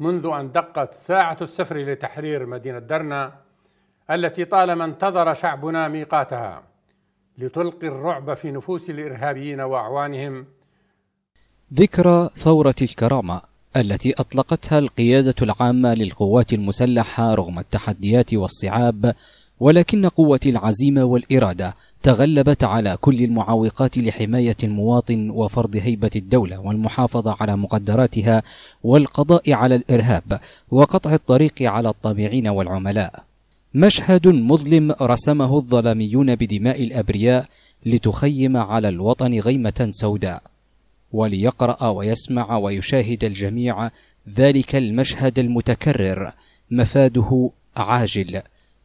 منذ أن دقت ساعة السفر لتحرير مدينة درنا التي طالما انتظر شعبنا ميقاتها لتلقي الرعب في نفوس الإرهابيين وأعوانهم ذكرى ثورة الكرامة التي أطلقتها القيادة العامة للقوات المسلحة رغم التحديات والصعاب ولكن قوة العزيمة والإرادة تغلبت على كل المعوقات لحماية المواطن وفرض هيبة الدولة والمحافظة على مقدراتها والقضاء على الإرهاب وقطع الطريق على الطامعين والعملاء. مشهد مظلم رسمه الظلاميون بدماء الأبرياء لتخيم على الوطن غيمة سوداء. وليقرأ ويسمع ويشاهد الجميع ذلك المشهد المتكرر مفاده عاجل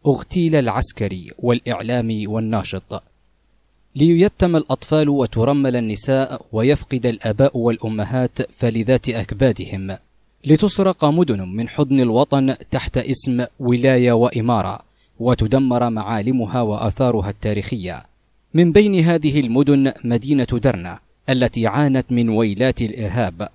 اغتيل العسكري والإعلامي والناشط ليتم الأطفال وترمل النساء ويفقد الآباء والأمهات فلذات أكبادهم لتسرق مدن من حضن الوطن تحت اسم ولاية وإمارة وتدمر معالمها وآثارها التاريخية من بين هذه المدن مدينة درنه التي عانت من ويلات الإرهاب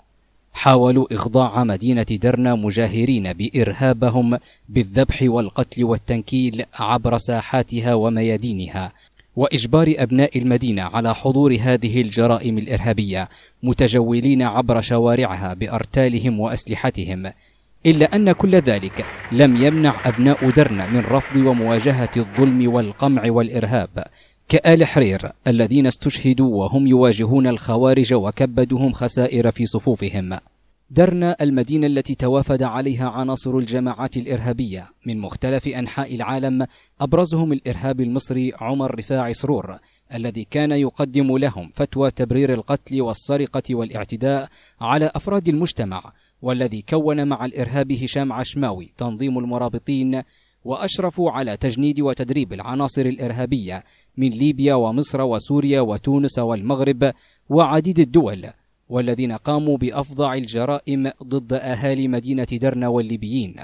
حاولوا إخضاع مدينة درنا مجاهرين بإرهابهم بالذبح والقتل والتنكيل عبر ساحاتها وميادينها وإجبار أبناء المدينة على حضور هذه الجرائم الإرهابية متجولين عبر شوارعها بأرتالهم وأسلحتهم إلا أن كل ذلك لم يمنع أبناء درنا من رفض ومواجهة الظلم والقمع والإرهاب كآل حرير الذين استشهدوا وهم يواجهون الخوارج وكبدهم خسائر في صفوفهم درنا المدينة التي توافد عليها عناصر الجماعات الإرهابية من مختلف أنحاء العالم أبرزهم الإرهاب المصري عمر رفاع سرور الذي كان يقدم لهم فتوى تبرير القتل والسرقة والاعتداء على أفراد المجتمع والذي كون مع الإرهاب هشام عشماوي تنظيم المرابطين وأشرفوا على تجنيد وتدريب العناصر الإرهابية من ليبيا ومصر وسوريا وتونس والمغرب وعديد الدول والذين قاموا بأفظع الجرائم ضد أهالي مدينة درنا والليبيين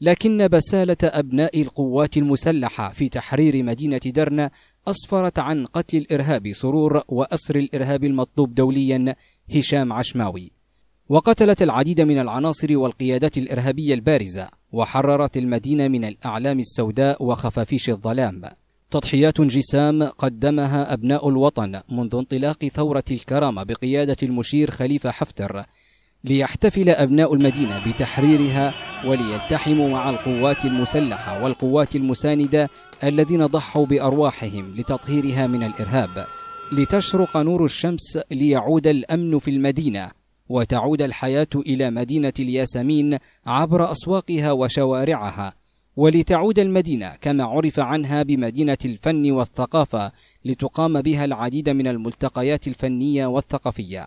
لكن بسالة أبناء القوات المسلحة في تحرير مدينة درنا أسفرت عن قتل الإرهاب سرور وأسر الإرهاب المطلوب دوليا هشام عشماوي وقتلت العديد من العناصر والقيادات الإرهابية البارزة وحررت المدينة من الأعلام السوداء وخفافيش الظلام تضحيات جسام قدمها أبناء الوطن منذ انطلاق ثورة الكرامة بقيادة المشير خليفة حفتر ليحتفل أبناء المدينة بتحريرها وليلتحموا مع القوات المسلحة والقوات المساندة الذين ضحوا بأرواحهم لتطهيرها من الإرهاب لتشرق نور الشمس ليعود الأمن في المدينة وتعود الحياة إلى مدينة الياسمين عبر أسواقها وشوارعها ولتعود المدينة كما عرف عنها بمدينة الفن والثقافة لتقام بها العديد من الملتقيات الفنية والثقافية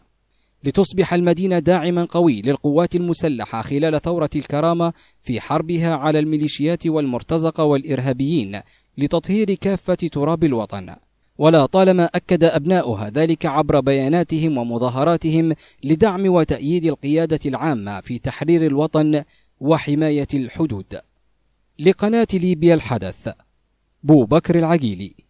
لتصبح المدينة داعما قوي للقوات المسلحة خلال ثورة الكرامة في حربها على الميليشيات والمرتزقة والإرهابيين لتطهير كافة تراب الوطن ولا طالما أكد أبناؤها ذلك عبر بياناتهم ومظاهراتهم لدعم وتأييد القيادة العامة في تحرير الوطن وحماية الحدود لقناة ليبيا الحدث بو بكر العقيلي